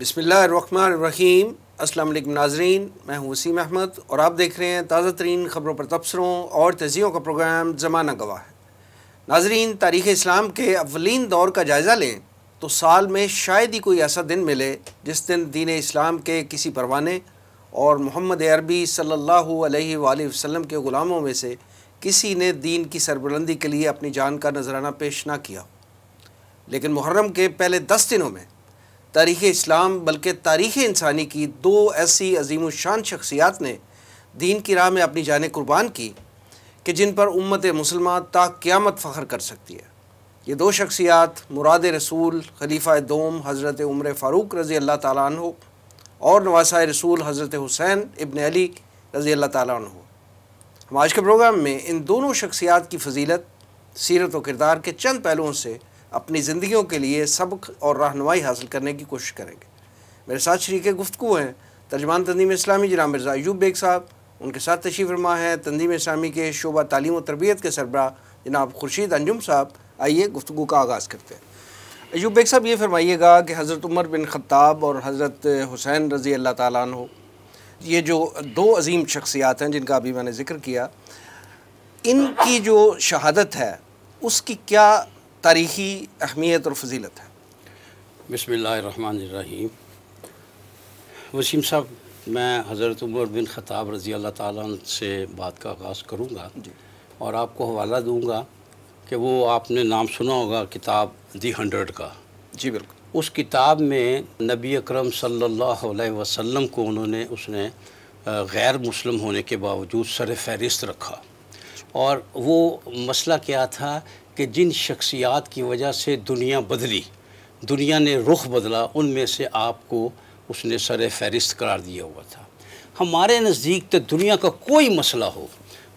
बसमीम अस्सलाम वालेकुम नाजरीन मैं हूँ वसीम अहमद और आप देख रहे हैं ताज़ा तरीन ख़बरों पर तबसरों और तजियों का प्रोग्राम ज़माना गवाह है नाजरीन तारीख़ इस्लाम के अवलिन दौर का जायज़ा लें तो साल में शायद ही कोई ऐसा दिन मिले जिस दिन दीन इस्लाम के किसी परवाने और मोहम्मद अरबी सल्ला वसम के ग़ुलामों में से किसी ने दीन की सरबुलंदी के लिए अपनी जान का नजराना पेश ना किया लेकिन मुहर्रम के पहले दस दिनों में तारीख़ इस्लाम बल्कि तारीख़ इंसानी की दो ऐसी अजीम शान शख्सियात ने दीन की राह में अपनी जान कुर्बान की कि जिन पर उम्मत मुसलमान ता क़्यामत फ़ख्र कर सकती है ये दो शख्सियात मुराद रसूल खलीफा दोम हज़रत उम्र फ़ारूक रज़ी अल्लाह हो और नवासा रसूल हज़रत हुसैन इबन अली रज़ी अल्लाह हो हम आज के प्रोग्राम में इन दोनों शख्सियात की फजीलत सीरत व किरदार के चंद पहलुओं से अपनी ज़िंदगियों के लिए सबक और रहनमाई हासिल करने की कोशिश करेंगे मेरे साथ शरीक गुफ्तु हैं तर्जमान तंजीम इस्लामी जनाब मिर्ज़ा अयूब बेग साहब उनके साथ तशीफ रमा है तंजीम इस्लामी के शोबा तालीम और तरबियत के सरबरा जनाब खुर्शीद अंजुम साहब आइए गुफ्तु का आगाज़ करते हैं अयूब बेग साहब ये फरमाइएगा कि हज़रत उमर बिन ख़त्ताब और हज़रत हुसैन रज़ी अल्लाह हो ये जो दो अजीम शख्सियात हैं जिनका अभी मैंने ज़िक्र किया इनकी जो शहादत है उसकी क्या तारीखी अहमियत और फजीलत है बसमीम वसीम साहब मैं हज़रत उमर बिन ख़ताब रज़ी अल्लाह ताली से बात का आगाज़ करूँगा और आपको हवाला दूँगा कि वो आपने नाम सुना होगा किताब दी हंड्रेड का जी बिल्कुल उस किताब में नबी अकरम सल्लल्लाहु अलैहि वसल्लम को उन्होंने उसने गैर मुस्लिम होने के बावजूद सर फहरिस्त रखा और वो मसला क्या था कि जिन शख्सियात की वजह से दुनिया बदली दुनिया ने रुख बदला उनमें से आपको उसने सर फहरिस्त करार दिया हुआ था हमारे नज़दीक तो दुनिया का कोई मसला हो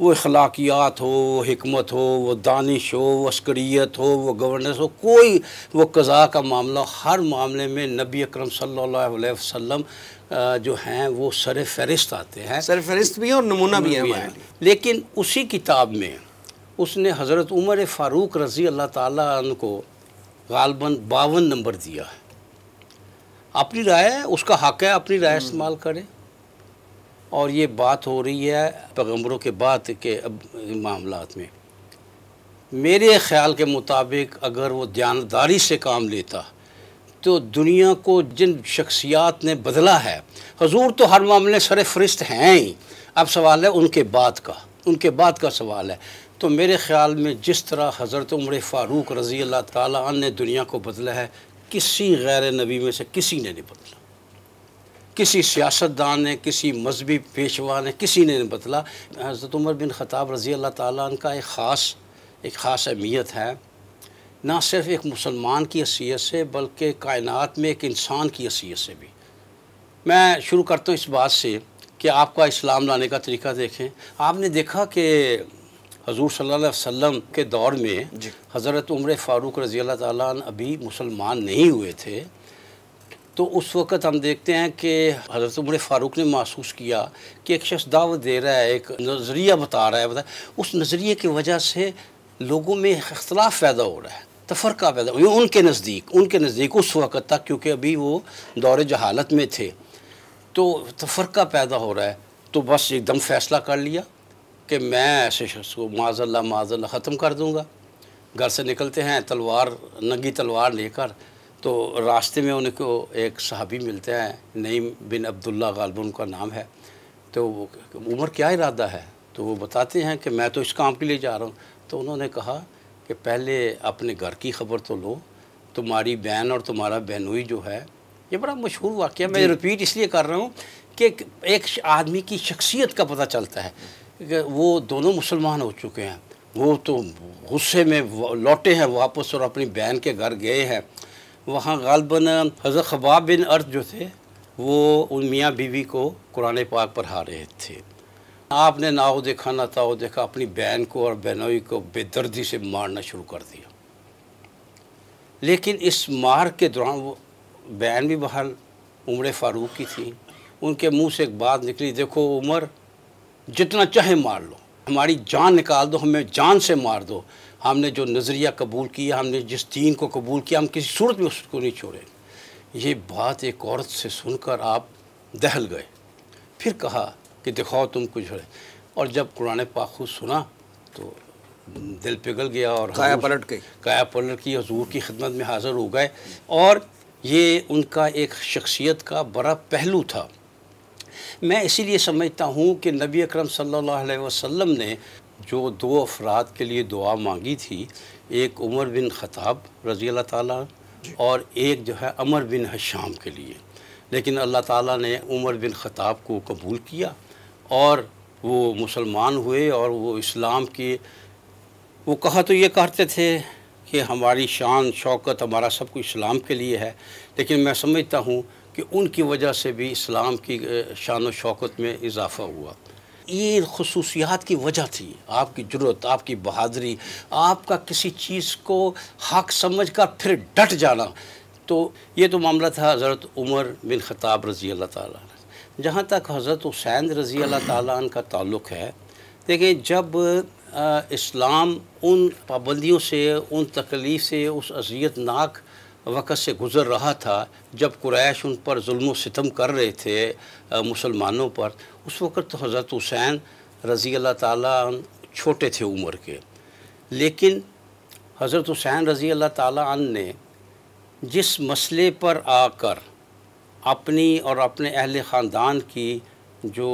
वो अखलाकियात हो वो हमत हो वो दानिश हो वो अस्करीत हो वो गवर्नेंस हो कोई वो कज़ा का मामला हर मामले में नबी अक्रम सल्लल्लाहु जो हैं वो सर फहरिस्त आते हैं सर फहरिस्त भी हैं और नमूना भी है लेकिन उसी किताब में उसने हज़रत उमर फ़ारूक रज़ी अल्लाह तन को गालबन बावन नंबर दिया है अपनी राय उसका हक है अपनी राय हम्म। इस्तेमाल करें और ये बात हो रही है पैगम्बरों के बाद के अब मामला में मेरे ख्याल के मुताबिक अगर वो दयानदारी से काम लेता तो दुनिया को जिन शख्सियात ने बदला है हजूर तो हर मामले सर फहरिस्त हैं ही अब सवाल है उनके बाद का उनके बाद का सवाल है तो मेरे ख़्याल में जिस तरह हज़रत उम्र फ़ारूक रज़ी अल्लाह ताली ने दुनिया को बदला है किसी गैर नबी में से किसी ने नहीं बदला किसी सियासतदान ने किसी मजहबी पेशवा ने किसी ने नहीं बदला हज़रत उमर बिन ख़ताब रज़ी अल्लाह ताली का एक ख़ास एक ख़ास अहमियत है ना सिर्फ एक मुसलमान की हैसियत से बल्कि कायनात में एक इंसान की हैसियत से भी मैं शुरू करता हूँ इस बात से कि आपका इस्लाम लाने का तरीका देखें आपने देखा कि हजूर सल्लाम के दौर में हज़रत उम्र फ़ारूक रज़ी अल्लाह अभी मुसलमान नहीं हुए थे तो उस वक़्त हम देखते हैं कि हज़रत उम्र फ़ारूक ने महसूस किया कि एक शख्स दावत दे रहा है एक नज़रिया बता रहा है बता उस नज़रिए की वजह से लोगों में अख्तलाफ पैदा हो रहा है तफरका पैदा हो उनके नज़दीक उनके नज़दीक उस वक़्त तक क्योंकि अभी वो दौर जहालत में थे तो तफरका पैदा हो रहा है तो बस एकदम फ़ैसला कर लिया कि मैं ऐसे शख्स को माजल्ला माजल्ला ख़त्म कर दूँगा घर से निकलते हैं तलवार नंगी तलवार लेकर तो रास्ते में उनको एक सहाबी मिलते हैं नईम बिन अब्दुल्ला गालब उनका नाम है तो उम्र क्या इरादा है तो वो बताते हैं कि मैं तो इस काम के लिए जा रहा हूँ तो उन्होंने कहा कि पहले अपने घर की खबर तो लो तुम्हारी बहन और तुम्हारा बहनोई जो है ये बड़ा मशहूर वाक्य है मैं रिपीट इसलिए कर रहा हूँ कि एक आदमी की शख्सियत का पता चलता है वो दोनों मुसलमान हो चुके हैं वो तो गुस्से में लौटे हैं वापस और अपनी बहन के घर गए हैं वहाँ गालबन हज़रत खबाब बिन अर्थ जो थे वो उन मियाँ बीवी को कुरान पाक पढ़ा रहे थे आपने ना देखा ना वो देखा अपनी बहन को और बहनोई को बेदर्दी से मारना शुरू कर दिया लेकिन इस मार के दौरान वो बहन भी बहाल उम्र फ़ारूक की थी उनके मुंह से एक बात निकली देखो उमर जितना चाहे मार लो हमारी जान निकाल दो हमें जान से मार दो हमने जो नज़रिया कबूल किया हमने जिस दीन को कबूल किया हम किसी सूरत में उसको नहीं छोड़े ये बात एक औरत से सुनकर आप दहल गए फिर कहा कि दिखाओ तुम कुछ है और जब कुरान पाक खुद सुना तो दिल पिघल गया और काया पलट गई काया पलट की हजूर की खिदमत में हाज़िर हो गए और ये उनका एक शख्सियत का बड़ा पहलू था मैं इसीलिए समझता हूँ कि नबी अकरम सल्लल्लाहु अलैहि वसल्लम ने जो दो अफराद के लिए दुआ मांगी थी एक उमर बिन ख़ताब रज़ी अल्लाह ताला और एक जो है अमर बिन हशाम के लिए लेकिन अल्लाह ताला ने उमर बिन ख़ताब को कबूल किया और वो मुसलमान हुए और वो इस्लाम के वो कहा तो ये कहते थे कि हमारी शान शौकत हमारा सब कुछ इस्लाम के लिए है लेकिन मैं समझता हूँ कि उनकी वजह से भी इस्लाम की शान शौकत में इजाफ़ा हुआ ये खसूसियात की वजह थी आपकी ज़रूरत आपकी बहादरी आपका किसी चीज़ को हक समझ कर फिर डट जाना तो ये तो मामला था हज़रत उमर बिन ख़ताब रज़ी अल्लाह ताला जहाँ तक हज़रत हुसैन रज़ी अल्लाह ताला का ताल्लुक़ है देखिए जब आ, इस्लाम उन पाबंदियों से उन तकलीफ़ से उस अजियतनाक वक़्त से गुज़र रहा था जब कुरैश उन पर जुल्म सितम कर रहे थे मुसलमानों पर उस वक़्त तो हज़रत हुसैन रज़ी अल्लाह ताली छोटे थे उम्र के लेकिन हज़रत हुसैन रज़ी अल्लाह ताली ने जिस मसले पर आकर अपनी और अपने अहल ख़ानदान की जो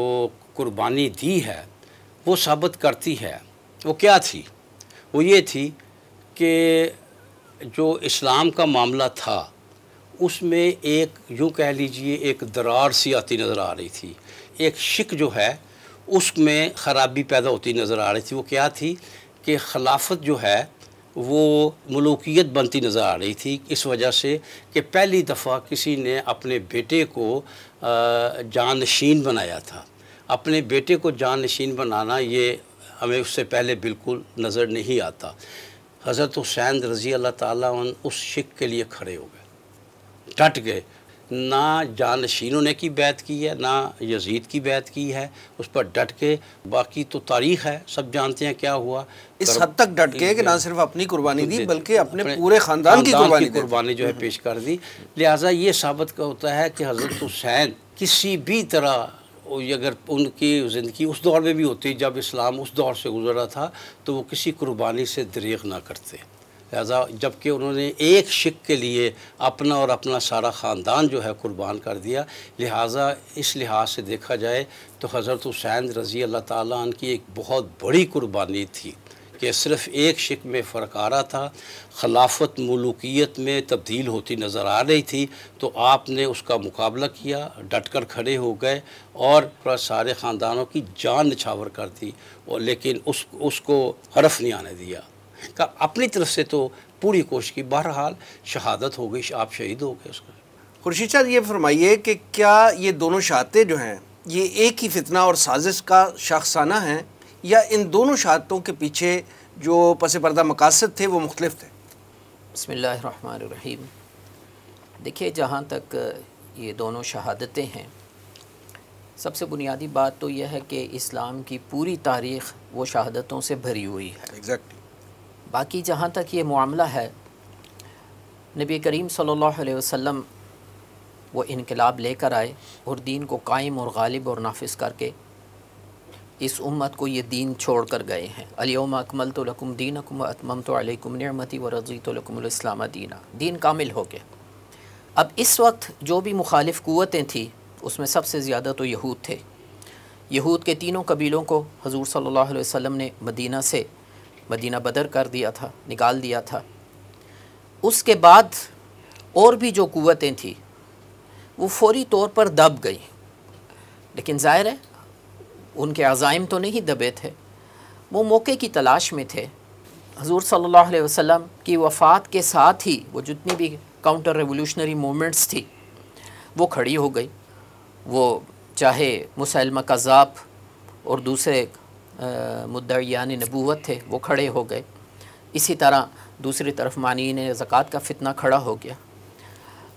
कुर्बानी दी है वो साबित करती है वो क्या थी वो ये थी कि जो इस्लाम का मामला था उसमें एक यूँ कह लीजिए एक दरार सी आती नज़र आ रही थी एक शिक जो है उसमें ख़राबी पैदा होती नज़र आ रही थी वो क्या थी कि खिलाफत जो है वो मलूकियत बनती नज़र आ रही थी इस वजह से कि पहली दफ़ा किसी ने अपने बेटे को जानशीन बनाया था अपने बेटे को जानशीन बनाना ये हमें उससे पहले बिल्कुल नज़र नहीं आता हज़रत हुसैन रज़ी अल्लाह ताला उस शिक के लिए खड़े हो गए डट गए ना जानशीनों ने की बैत की है ना यजीद की बैत की है उस पर डट के बाकी तो तारीख है सब जानते हैं क्या हुआ इस हद तक डट के कि ना सिर्फ अपनी कुर्बानी दी बल्कि अपने, अपने पूरे ख़ानदान की कुर्बानी कुर्बानी जो है पेश कर दी लिहाजा ये साबित होता है कि हज़रत हुसैन किसी भी तरह अगर उनकी ज़िंदगी उस दौर में भी होती जब इस्लाम उस दौर से गुजरा था तो वो किसी कुर्बानी से दरेग ना करते लिहाजा जबकि उन्होंने एक शिक के लिए अपना और अपना सारा ख़ानदान जो है कुर्बान कर दिया लिहाजा इस लिहाज से देखा जाए तो हज़रत हुसैन रज़ी अल्लाह ताली की एक बहुत बड़ी कुर्बानी थी कि सिर्फ एक शिक में फ़र्क आ रहा था खिलाफत मलूकियत में तब्दील होती नज़र आ रही थी तो आपने उसका मुकाबला किया डट कर खड़े हो गए और सारे ख़ानदानों की जान निछावर कर दी और लेकिन उस उसको हरफ नहीं आने दिया का अपनी तरफ से तो पूरी कोशिश की बहरहाल शहादत हो गई आप शहीद हो गए उसका खुर्शीद शाह ये फरमाइए कि क्या ये दोनों शहादतें जो हैं ये एक ही फितना और साजिश का शख्साना हैं या इन दोनों शहादतों के पीछे जो पस पर्दा मकासद थे वो मुख्तलिफ थे बसमीम देखिए जहाँ तक ये दोनों शहादतें हैं सबसे बुनियादी बात तो यह है कि इस्लाम की पूरी तारीख वो शहादतों से भरी हुई है exactly. बाकी जहाँ तक ये मामला है नबी करीम सल्लल्लाहु अलैहि वसल्लम वो इनकलाब लेकर आए और दीन को कायम और गालिब और नाफिस करके इस उम्मत को ये दीन छोड़ कर गए हैं अलियम अकमल तो लकुम दीन अकम अतमम तो अलकुम नमती व रजी तो लकुम दीना दीन कामिल हो गया अब इस वक्त जो भी मुखालिफ क़वतें थी उसमें सबसे ज़्यादा तो यहूद थे यहूद के तीनों कबीलों को हजूर सल्ला वसम ने मदीना से मदीना बदर कर दिया था निकाल दिया था उसके बाद और भी जो क़वतें थी वो फौरी तौर पर दब गई लेकिन ज़ाहिर है उनके अज़ाइम तो नहीं दबे थे वो मौके की तलाश में थे हजूर सल्ह वसम की वफ़ात के साथ ही वो जितनी भी काउंटर रेवोल्यूशनरी मोमेंट्स थी वो खड़ी हो गई वो चाहे मुसलम कज़ाब और दूसरे मुद्दान नबूत थे वो खड़े हो गए इसी तरह दूसरी तरफ मानी ने ज़क़़त का फितना खड़ा हो गया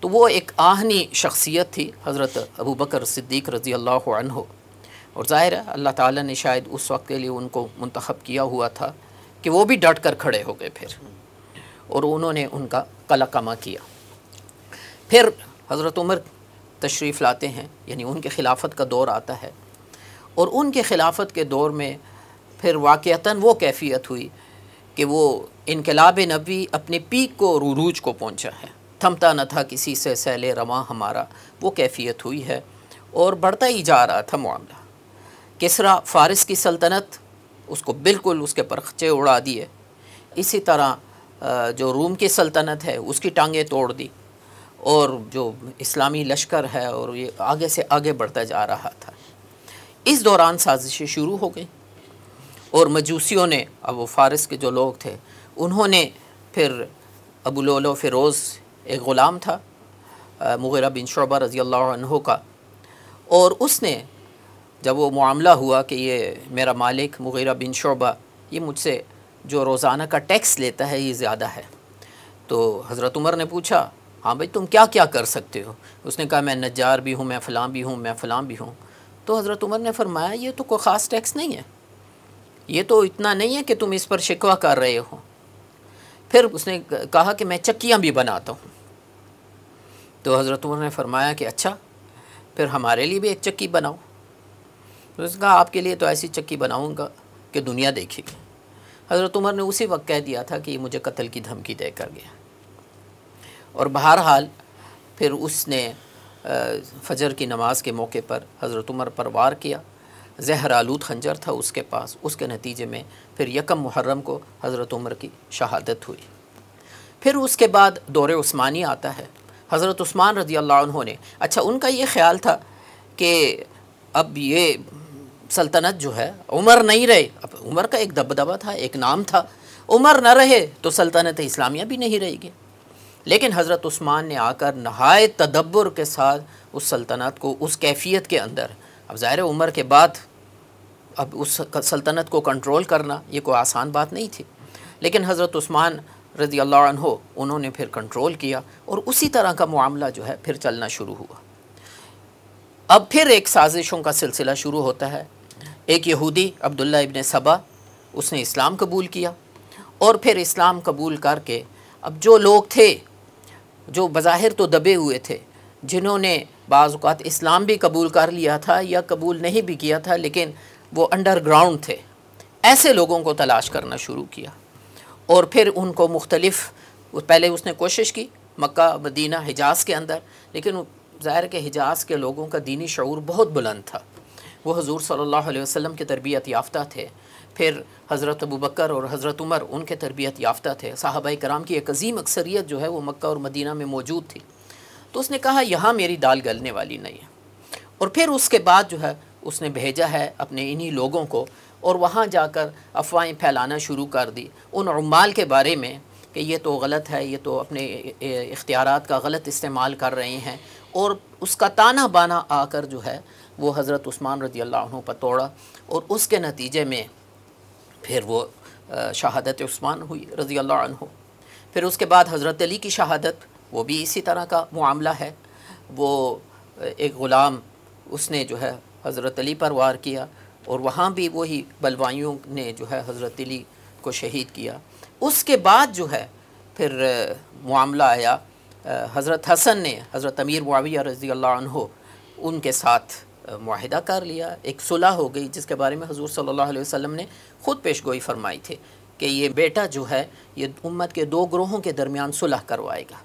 तो वो एक आहनी शख्सियत थी हज़रत अबू बकर सिद्दीक रज़ी अल्लाह और ज़ाहिर है अल्लाह ताला ने शायद उस वक्त के लिए उनको मंतखब किया हुआ था कि वो भी डट कर खड़े हो गए फिर और उन्होंने उनका कलाकमा किया फिर हज़रत उमर तशरीफ़ लाते हैं यानी उनके खिलाफत का दौर आता है और उनके खिलाफत के दौर में फिर वाक़ता वो कैफियत हुई कि वो इनकलाब नबी अपने पीक को रूज को पहुँचा है थमता न था किसी से सैल रवा हमारा वो कैफियत हुई है और बढ़ता ही जा रहा था मामला किसरा फ़ारस की सल्तनत उसको बिल्कुल उसके परखचे उड़ा दिए इसी तरह जो रूम की सल्तनत है उसकी टांगें तोड़ दी और जो इस्लामी लश्कर है और ये आगे से आगे बढ़ता जा रहा था इस दौरान साजिशें शुरू हो गई और मजूसियों ने अब वो फ़ारस के जो लोग थे उन्होंने फिर अबूलोलो फ़िरोज़ एक ग़ुलाम था मुगैरा बिन शोबा रज़ी अल्लाह का और उसने जब वो मामला हुआ कि ये मेरा मालिक मुगीरा बिन शोबा ये मुझसे जो रोज़ाना का टैक्स लेता है ये ज़्यादा है तो हज़रत उमर ने पूछा हाँ भाई तुम क्या क्या कर सकते हो उसने कहा मैं नजार भी हूँ मैं फ़लाँ भी हूँ मैं फ़लाँ भी हूँ तो हज़रत उमर ने फरमाया ये तो कोई ख़ास टैक्स नहीं है ये तो इतना नहीं है कि तुम इस पर शिकवा कर रहे हो फिर उसने कहा कि मैं चक्कियाँ भी बनाता हूँ तो हज़रत उमर ने फरमाया कि अच्छा फिर हमारे लिए भी एक चक्की बनाओ तो उसने कहा आपके लिए तो ऐसी चक्की बनाऊँगा कि दुनिया देखेगी हज़रत उमर ने उसी वक्त कह दिया था कि मुझे कत्ल की धमकी दे कर गया और बहरहाल फिर उसने फजर की नमाज के मौके पर हज़रत उमर पर वार किया जहर आलूद खंजर था उसके पास उसके नतीजे में फिर यकम मुहर्रम को हज़रत उमर की शहादत हुई फिर उसके बाद दौरे उस्मानी आता है हज़रत उस्मान रजी अल्लाह ने अच्छा उनका ये ख्याल था कि अब ये सल्तनत जो है उमर नहीं रहे अब उमर का एक दबदबा था एक नाम था उमर न रहे तो सल्तनत इस्लामिया भी नहीं रहेगी लेकिन हज़रत उस्मान ने आकर नहाय तदब्बर के साथ उस सल्तनत को उस कैफियत के अंदर अब ज़ाहिर उम्र के बाद अब उस सल्तनत को कंट्रोल करना ये कोई आसान बात नहीं थी लेकिन हज़रत उस्मान रज़ी अल्लाह हो उन्होंने फिर कंट्रोल किया और उसी तरह का मामला जो है फिर चलना शुरू हुआ अब फिर एक साजिशों का सिलसिला शुरू होता है एक यहूदी अब्दुल्ला इब्ने सबा उसने इस्लाम कबूल किया और फिर इस्लाम कबूल करके अब जो लोग थे जो बज़ाहिर तो दबे हुए थे जिन्होंने बाज़ात इस्लाम भी कबूल कर लिया था या कबूल नहीं भी किया था लेकिन वो अंडरग्राउंड थे ऐसे लोगों को तलाश करना शुरू किया और फिर उनको मुख्तलफ़ पहले उसने कोशिश की मक्का मदीना हिजाज़ के अंदर लेकिन ज़ाहिर के हिजाज़ के लोगों का दीनी शूर बहुत बुलंद था वो हजूर सल्लल्लाहु अलैहि वसल्लम के तरबियत याफ़्ता थे फिर हज़रत अबू बकर और हज़रत उमर उनके तरबियत याफ़्ता थे साहबा कराम की एक अजीम अक्सरियत जो है वो मक्का और मदीना में मौजूद थी तो उसने कहा यहाँ मेरी दाल गलने वाली नहीं है और फिर उसके बाद जो है उसने भेजा है अपने इन्हीं लोगों को और वहाँ जाकर अफवाहें फैलाना शुरू कर दी उन रुमाल के बारे में कि ये तो गलत है ये तो अपने इख्तियार का गलत इस्तेमाल कर रहे हैं और उसका ताना बाना आकर जो है वो हज़रत उस्मान रदी अल्लाह पर तोड़ा और उसके नतीजे में फिर वो शहादत उस्मान हुई रज़ी अल्लाह फिर उसके बाद हज़रत अली की शहादत वो भी इसी तरह का मामला है वो एक ग़ुलाम उसने जो है हज़रत अली पर वार किया और वहाँ भी वही बलवाइयों ने जो है हज़रत अली को शहीद किया उसके बाद जो है फिर मामला आया हज़रत हसन ने हज़रत अमीर मुआविया रज़ी अल्लाह उनके साथ माहिदा कर लिया एक सुलह हो गई जिसके बारे में हजूर सल्ला वसम ने ख़ुद पेश गोई फरमाई थी कि ये बेटा जो है ये उम्मत के दो ग्रोहों के दरमियान सुलह करवाएगा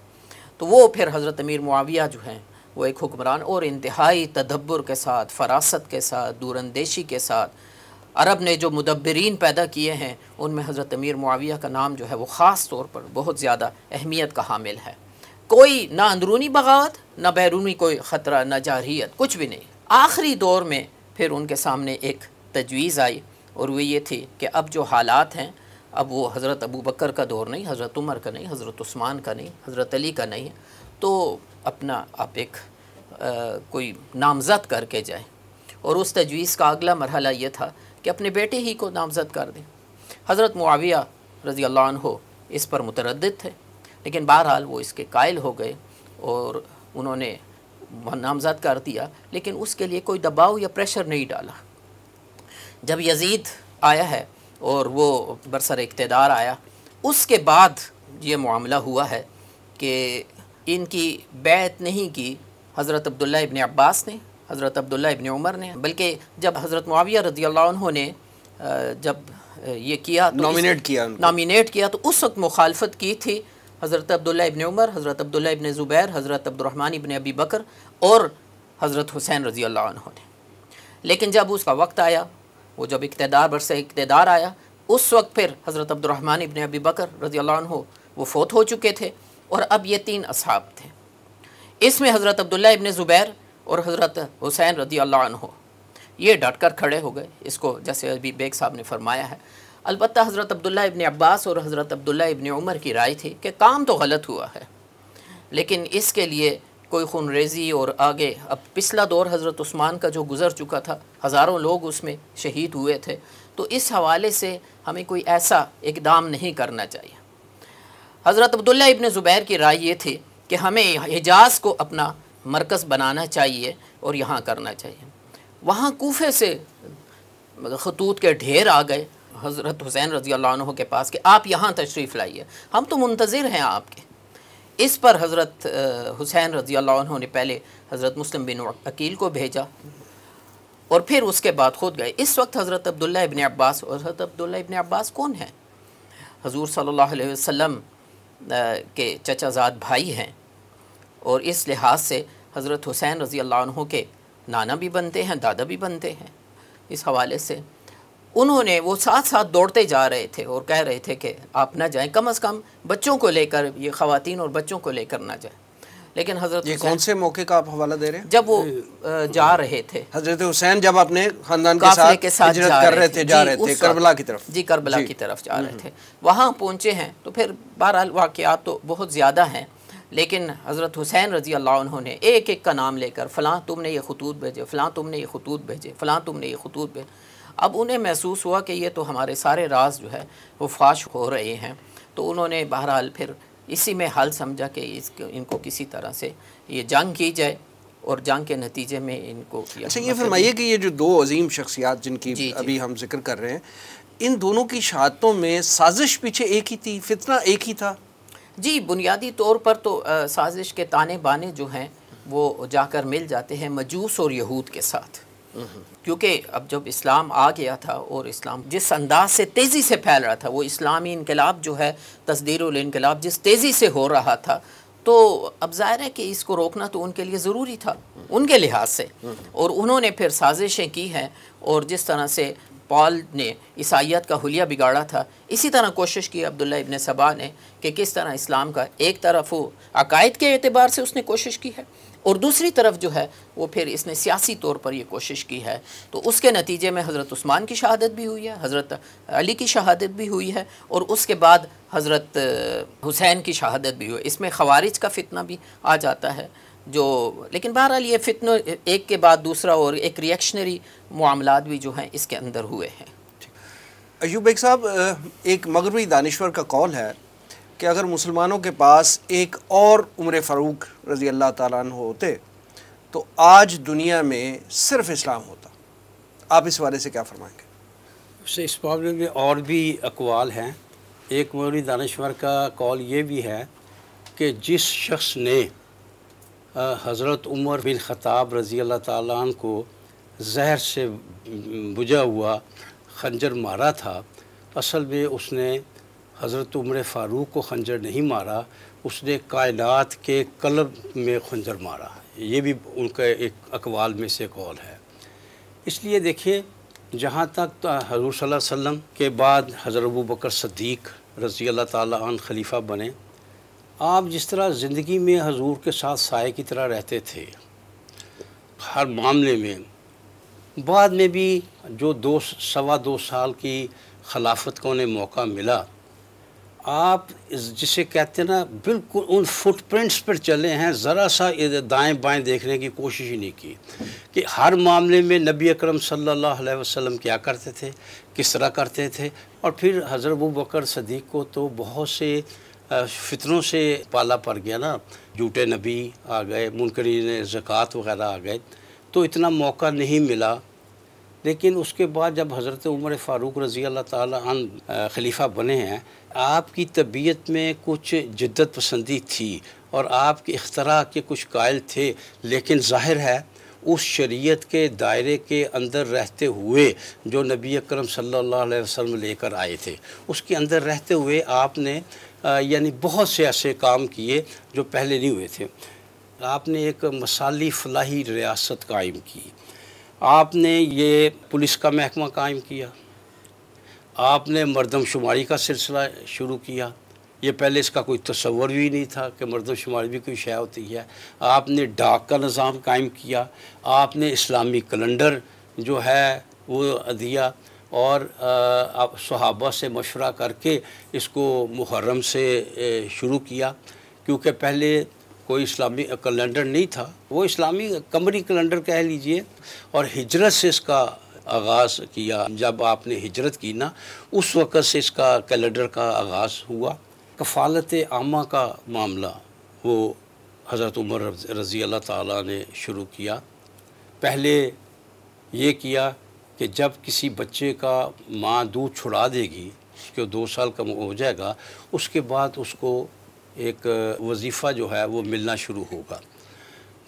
तो वो फिर हज़रत अमीर मुआविया जो हैं वो एक हुक्मरान और इंतहाई तदब्बर के साथ फरासत के साथ दूरंदेशी के साथ अरब ने जो मुदबरीन पैदा किए हैं उनमें हज़रत अमीर मुआविया का नाम जो है वो ख़ास तौर पर बहुत ज़्यादा अहमियत का हामिल है कोई ना अंदरूनी बगावत ना बैरूनी कोई ख़तरा ना जारहीत कुछ भी नहीं आखिरी दौर में फिर उनके सामने एक तजवीज़ आई और वो ये थी कि अब जो हालात हैं अब वो हज़रत अबू बकर का दौर नहीं हज़रत उमर का नहीं हज़रत उस्मान का नहीं हज़रत अली का नहीं तो अपना आप एक आ, कोई नामज़द करके जाए और उस तजवीज़ का अगला मरहला ये था कि अपने बेटे ही को नामज़द कर दें हज़रत मुआविया रज़ी अल्लाह इस पर मुतरद थे लेकिन बहरहाल वो इसके कायल हो गए और उन्होंने नामजद कर दिया लेकिन उसके लिए कोई दबाव या प्रेशर नहीं डाला जब यजीद आया है और वो बरसर इकतदार आया उसके बाद ये मामला हुआ है कि इनकी बैत नहीं की हज़रत अब्दुल्ला इबन अब्बास ने हज़रत अब्दुल्ला इबन उमर ने बल्कि जब हज़रत मुआविया रजी ने जब ये किया तो नॉमिनेट किया नॉमिनेट किया तो उस वक्त मुखालफत की थी हज़रत अब्दुल्ला इबन उमर हज़रत अब्दुल्ला इबन ज़ुबैर हज़रत अब्दुलरहमान इबन अबी बकर और हज़रत हुसैन रज़ी अल्लाह ने लेकिन जब उसका वक्त आया वो जब इकतदार बर से इकतदार आया उस वक्त फिर हज़रत अब्दुलरहमान इबन अबी बकर रज़ी हो वो फ़ोत हो चुके थे और अब ये तीन असहाब थे इसमें हज़रत अब्दुल्ला इबन ज़ुबैर और हज़रत हुसैन रदी हो ये डट कर खड़े हो गए इसको जैसे अभी बेग साहब ने फरमाया है अलबत् हज़रत अब्दुल्ला इबन अब्बास और हज़रत अब्दुल्ला इबन उमर की राय थी कि काम तो गलत हुआ है लेकिन इसके लिए कोई खून रेजी और आगे अब पिछला दौर हज़रत उस्मान का जो गुज़र चुका था हज़ारों लोग उसमें शहीद हुए थे तो इस हवाले से हमें कोई ऐसा इकदाम नहीं करना चाहिए हज़रत अब्दुल्ला इबन ज़ुबैर की राय ये थी कि हमें हिजाज़ को अपना मरकज़ बनाना चाहिए और यहाँ करना चाहिए वहाँ कोफे से खतूत के ढेर आ गए हज़रत हुसैन रज़ी के पास कि आप यहाँ तशरीफ़ लाइए हम तो मुंतज़िर हैं आपके इस पर हज़रत हुसैन रज़ी अल्लाह ने पहले हज़रत मुस्लिम बिन अकील को भेजा और फिर उसके बाद खुद गए इस वक्त हज़रत अब्दुल्ला इबन अब्बास और हज़रत अब्दुल्ला इबन अब्बास कौन हैं हजूर सल्ला वसम के चचाजाद भाई हैं और इस लिहाज से हज़रत हुसैन रज़ी अल्लाह के नाना भी बनते हैं दादा भी बनते हैं इस हवाले से उन्होंने वो साथ साथ दौड़ते जा रहे थे और कह रहे थे कि आप ना जाएं कम अज़ कम बच्चों को लेकर ये खातन और बच्चों को लेकर ना जाएं लेकिन हजरत ये कौन से मौके का आप हवाला दे रहे हैं जब वो जा रहे थे हजरत हुसैन जब अपने खानदान के साथ, के साथ जा कर रहे थे, जा रहे थे करबला की तरफ जी करबला की तरफ जा रहे हम्म। थे वहाँ पहुँचे हैं तो फिर बहरहाल वाक तो बहुत ज़्यादा हैं लेकिन हज़रत हुसैन रजी अल्लाह उन्होंने एक एक का नाम लेकर फ़लाँ तुमने ये खतूत भेजे फ़लाँ तुमने ये खतूत भेजे फ़लाँ तुमने ये खतूत भेजे अब उन्हें महसूस हुआ कि ये तो हमारे सारे राज जो है वो फाश हो रहे हैं तो उन्होंने बहरहाल फिर इसी में हल समझा कि इस इनको किसी तरह से ये जंग की जाए और जंग के नतीजे में इनको अच्छा ये फरमाइए कि ये जो दो अजीम शख्सियात जिनकी जी, अभी जी। हम जिक्र कर रहे हैं इन दोनों की शहादतों में साजिश पीछे एक ही थी फितना एक ही था जी बुनियादी तौर पर तो आ, साजिश के ताने बाने जो हैं वो जाकर मिल जाते हैं मजूस और यहूद के साथ क्योंकि अब जब इस्लाम आ गया था और इस्लाम जिस अंदाज से तेज़ी से फैल रहा था वो इस्लामी इनकलाब जो है तस्दीर इनकलाब जिस तेज़ी से हो रहा था तो अब जाहिर है कि इसको रोकना तो उनके लिए ज़रूरी था उनके लिहाज से और उन्होंने फिर साजिशें की हैं और जिस तरह से पॉल ने ईसाइत का हलिया बिगाड़ा था इसी तरह कोशिश की अब्दुल्ला इबन सबा ने कि किस तरह इस्लाम का एक तरफ हो अकायद के अतबार से उसने कोशिश की है और दूसरी तरफ जो है वो फिर इसने सियासी तौर पर यह कोशिश की है तो उसके नतीजे में हज़रत ऊस्मान की शहादत भी हुई है हज़रत अली की शहादत भी हुई है और उसके बाद हज़रत हुसैन की शहादत भी हुई इसमें खवारिज का फितना भी आ जाता है जो लेकिन बहरहाल ये फितन एक के बाद दूसरा और एक रिएक्शनरी मामला भी जो हैं इसके अंदर हुए हैं अयूब बेग साहब एक मगरबी दानश्वर का कौल है कि अगर मुसलमानों के पास एक और उम्र फ़ारूक रज़ी अल्लाह तन होते तो आज दुनिया में सिर्फ इस्लाम होता आप इस बारे से क्या फरमाएंगे उससे इस मामले में और भी अकवाल हैं एक मगरबी दानश्वर का कौल ये भी है कि जिस शख्स ने हज़रत उमर बिन ख़ताब रज़ी अल्लाह ताली को जहर से बुझा हुआ खंजर मारा था असल में उसने हज़रत उमर फ़ारूक को खंजर नहीं मारा उसने कायनात के कलब में खंजर मारा ये भी उनका एक अकवाल में से कौल है इसलिए देखिए जहाँ तक तो हजूर वसल्लम के बाद हज़रत अबू बकर सद्दीक रज़ी अल्लाह ताली खलीफ़ा बने आप जिस तरह ज़िंदगी में हजूर के साथ साय की तरह रहते थे हर मामले में बाद में भी जो दो सवा दो साल की खिलाफत को उन्हें मौका मिला आप जिसे कहते हैं ना बिल्कुल उन फुटप्रिंट्स पर चले हैं ज़रा सा दाएं बाएं देखने की कोशिश ही नहीं की कि हर मामले में नबी अकरम सल्लल्लाहु अलैहि वसल्लम क्या करते थे किस तरह करते थे और फिर हज़रत बकर सदीक को तो बहुत से फ़ितरों से पाला पड़ गया ना जूटे नबी आ गए मुनकरीन ज़क़़त वगैरह आ गए तो इतना मौका नहीं मिला लेकिन उसके बाद जब हज़रत उमर फ़ारूक रज़ी अल्लाह ताली खलीफ़ा बने हैं आपकी तबीयत में कुछ जिद्दत पसंदी थी और आपके अख्तरा के कुछ कायल थे लेकिन ज़ाहिर है उस शरीयत के दायरे के अंदर रहते हुए जो नबी अकरम सल्लल्लाहु अलैहि वसल्लम लेकर आए थे उसके अंदर रहते हुए आपने यानी बहुत से ऐसे काम किए जो पहले नहीं हुए थे आपने एक मसाली फलाही रियासत कायम की आपने ये पुलिस का महकमा कायम किया आपने मरदमशुमारी का सिलसिला शुरू किया ये पहले इसका कोई तस्वर भी नहीं था कि मरदमशुमारी भी कोई शय होती है आपने डाक का निज़ाम कायम किया आपने इस्लामी कैलेंडर जो है वो दिया और आप सहाबा से मशवरा करके इसको मुहर्रम से शुरू किया क्योंकि पहले कोई इस्लामी कैलेंडर नहीं था वो इस्लामी कमरी कैलेंडर कह लीजिए और हिजरत से इसका आगाज़ किया जब आपने हिजरत की ना उस वक़्त से इसका कैलेंडर का आगाज़ हुआ कफालत आमा का मामला वो हज़रत उमर रज़ी अल्लाह ताला ने शुरू किया पहले ये किया कि जब किसी बच्चे का माँ दूध छुड़ा देगी उसके दो साल का हो जाएगा उसके बाद उसको एक वजीफ़ा जो है वो मिलना शुरू होगा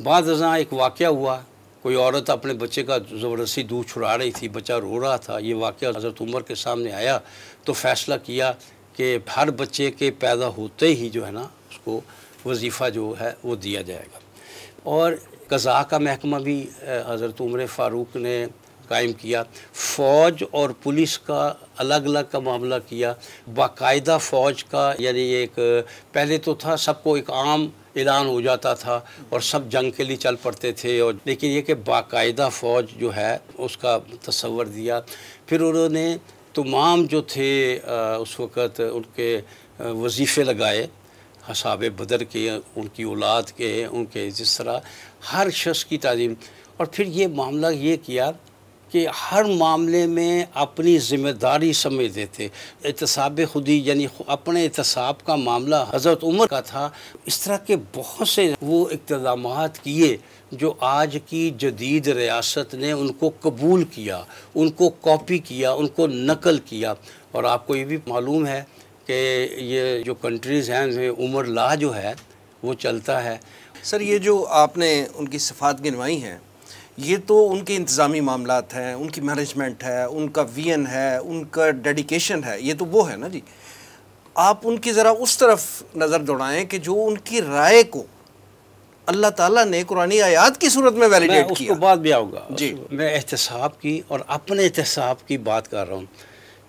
बाद अजा एक वाक़ हुआ कोई औरत अपने बच्चे का ज़बरदस्ती दूध छुड़ा रही थी बच्चा रो रहा था ये वाक़ हज़रत उमर के सामने आया तो फ़ैसला किया कि हर बच्चे के पैदा होते ही जो है ना उसको वजीफ़ा जो है वो दिया जाएगा और कज़ा का महकमा भी हज़रत उम्र फ़ारूक ने कायम किया फ़ौज और पुलिस का अलग अलग का मामला किया बाकायदा फ़ौज का यानी एक पहले तो था सबको एक आम ऐलान हो जाता था और सब जंग के लिए चल पड़ते थे और लेकिन ये कि बाकायदा फ़ौज जो है उसका तस्वर दिया फिर उन्होंने तमाम जो थे उस वक़्त उनके वजीफ़े लगाए हसाब बदर के उनकी औलाद के उनके जिस तरह हर शख्स की तालीम और फिर ये मामला ये किया कि हर मामले में अपनी ज़िम्मेदारी समझ देते एहतसाब खुदी यानी अपने एहतसाब का मामला हज़रत उमर का था इस तरह के बहुत से वो इकदाम किए जो आज की जदीद रियासत ने उनको कबूल किया उनको कॉपी किया उनको नकल किया और आपको ये भी मालूम है कि ये जो कंट्रीज़ हैं उमर ला जो है वो चलता है सर ये जो आपने उनकी सफ़ात गिनवाई हैं ये तो उनके इंतज़ामी मामला हैं उनकी मैनेजमेंट है उनका वी एन है उनका डेडिकेशन है ये तो वो है ना जी आप उनकी ज़रा उस तरफ नज़र दौड़ाएँ कि जो उनकी राय को अल्लाह ताला ने कुरानी आयात की सूरत में वैलिडेट किया उसको बाद भी आऊँगा जी मैं एहतसाब की और अपने एहतसाब की बात कर रहा हूँ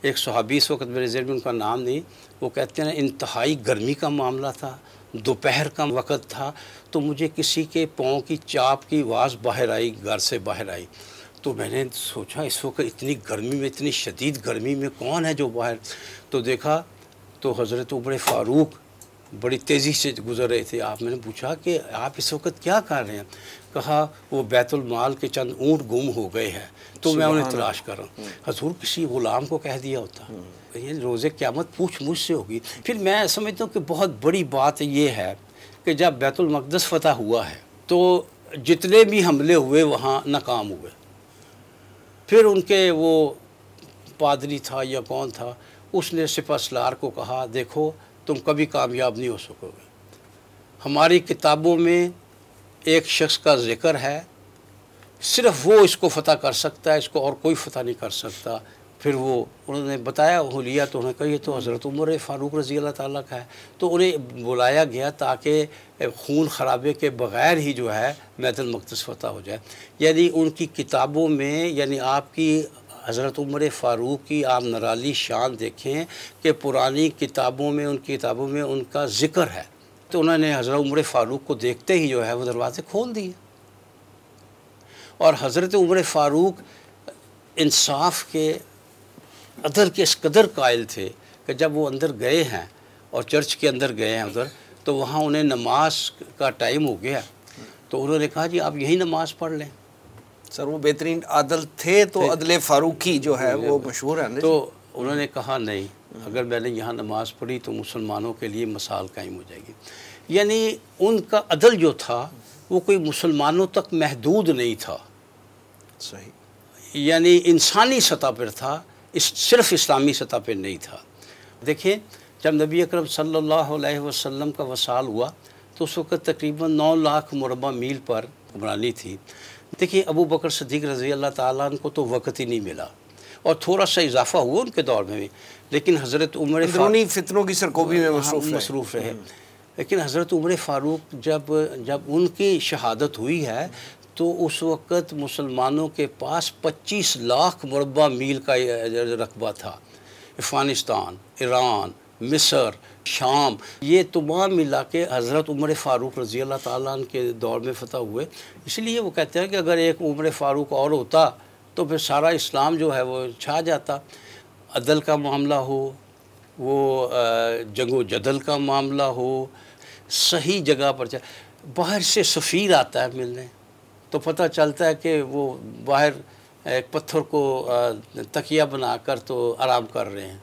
एक सहाबी इस वक्त मेरे जेल में उनका नाम नहीं वो कहते हैं इंतहाई गर्मी का मामला था दोपहर का वक़्त था तो मुझे किसी के पाँव की चाप की आवाज़ बाहर आई घर से बाहर आई तो मैंने सोचा इस वक्त इतनी गर्मी में इतनी शदीद गर्मी में कौन है जो बाहर तो देखा तो हज़रत उमर फ़ारूक बड़ी तेज़ी से गुजर रहे थे आप मैंने पूछा कि आप इस वक्त क्या कर रहे हैं कहा वो बैतुल माल के चंद ऊँट गुम हो गए हैं तो मैं उन्हें तलाश कर रहा हूँ हम्म। हजूर किसी गुलाम को कह दिया होता हम्म। ये रोज़े क्यामत पूछ मुझ से होगी फिर मैं समझता हूँ कि बहुत बड़ी बात यह है कि जब बैतुलमकदस मकदस फतह हुआ है तो जितने भी हमले हुए वहाँ नाकाम हुए फिर उनके वो पादरी था या कौन था उसने सिपा सलार को कहा देखो तुम कभी कामयाब नहीं हो सकोगे हमारी किताबों में एक शख्स का ज़िक्र है सिर्फ वो इसको फतह कर सकता है इसको और कोई फतह नहीं कर सकता फिर वो उन्होंने बताया वो लिया तो उन्होंने कही तो हज़रत उमर फ़ारूक रज़ी अल्लाह ताली का है तो उन्हें बुलाया गया ताकि खून ख़राबे के बग़ैर ही जो है मकदस फतह हो जाए यानी उनकी किताबों में यानी आपकी हज़रत उम्र फ़ारूक की आप नराली शान देखें कि पुरानी किताबों में उन किताबों में उनका ज़िक्र है तो उन्होंने हज़रत उम्र फ़ारूक को देखते ही जो है वो दरवाज़े खोल दिए और हज़रत उम्र फ़ारूक इंसाफ के अदर के इस कदर कायल थे कि जब वो अंदर गए हैं और चर्च के अंदर गए हैं उधर तो वहाँ उन्हें नमाज का टाइम हो गया तो उन्होंने कहा जी आप यही नमाज़ पढ़ लें सर वो बेहतरीन आदल थे तो अदल फारूकी जो है वो मशहूर है तो उन्होंने कहा नहीं हाँ। अगर मैंने यहाँ नमाज़ पढ़ी तो मुसलमानों के लिए मसाल कायम हो जाएगी यानी उनका अदल जो था वो कोई मुसलमानों तक महदूद नहीं था सही यानी इंसानी सतह पर था इस सिर्फ इस्लामी सतह पर नहीं था देखिए जब नबी अकरम सल्लल्लाहु अलैहि वसल्लम का वसाल हुआ तो उस वक्त तकरीबन नौ लाख मुरबा मील पर हुक्मरानी थी देखिए अबू बकर सदीक रज़ी अल्लाह ताला को तो वक़्त ही नहीं मिला और थोड़ा सा इजाफा हुआ उनके दौर में भी लेकिन हज़रत उम्र फितरों की सरकोबी में हाँ, मसरूफ़ रहे हम्म। लेकिन हज़रत उम्र फ़ारूक जब जब उनकी शहादत हुई है तो उस वक़्त मुसलमानों के पास 25 लाख मरबा मील का रकबा था अफ़गानिस्तान ईरान मिसर शाम ये तमाम इलाके हज़रत उम्र फ़ारूक रज़ी अल्लाह ताली के दौर में फ़तह हुए इसलिए वो कहते हैं कि अगर एक उम्र फ़ारूक और होता तो फिर सारा इस्लाम जो है वो छा जाता अदल का मामला हो वो जंगो जदल का मामला हो सही जगह पर जा बाहर से सफ़ीर आता है मिलने तो पता चलता है कि वो बाहर एक पत्थर को तकिया बनाकर तो आराम कर रहे हैं